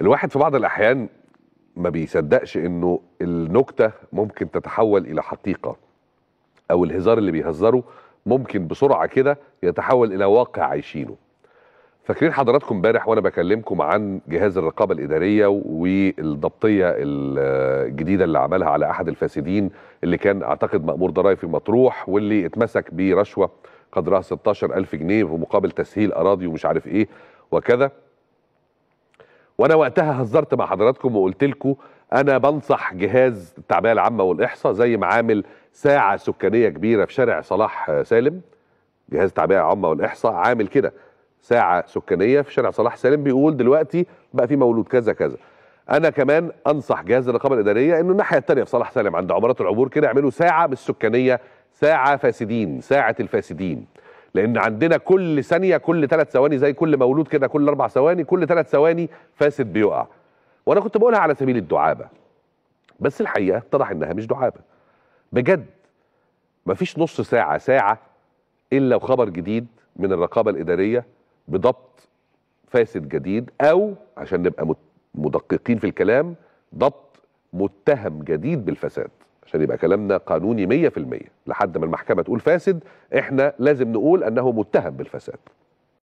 الواحد في بعض الاحيان ما بيصدقش انه النكته ممكن تتحول الى حقيقه او الهزار اللي بيهزره ممكن بسرعه كده يتحول الى واقع عايشينه فاكرين حضراتكم امبارح وانا بكلمكم عن جهاز الرقابه الاداريه والضبطيه الجديده اللي عملها على احد الفاسدين اللي كان اعتقد مامور ضرائب في مطروح واللي اتمسك برشوه قدرها 16000 جنيه في مقابل تسهيل اراضي ومش عارف ايه وكذا وانا وقتها هزرت مع حضراتكم وقلت لكم انا بنصح جهاز التعبئه العامه والاحصاء زي ما عامل ساعه سكانيه كبيره في شارع صلاح سالم جهاز التعبئه العامه والاحصاء عامل كده ساعه سكانيه في شارع صلاح سالم بيقول دلوقتي بقى في مولود كذا كذا انا كمان انصح جهاز الرقابه الاداريه انه الناحيه الثانيه في صلاح سالم عند عمارات العبور كده يعملوا ساعه بالسكانيه ساعه فاسدين ساعه الفاسدين لان عندنا كل ثانيه كل ثلاث ثواني زي كل مولود كده كل اربع ثواني كل ثلاث ثواني فاسد بيقع وانا كنت بقولها على سبيل الدعابه بس الحقيقه اتضح انها مش دعابه بجد مفيش نص ساعه ساعه الا وخبر جديد من الرقابه الاداريه بضبط فاسد جديد او عشان نبقى مدققين في الكلام ضبط متهم جديد بالفساد عشان يبقى كلامنا قانوني 100% لحد ما المحكمه تقول فاسد احنا لازم نقول انه متهم بالفساد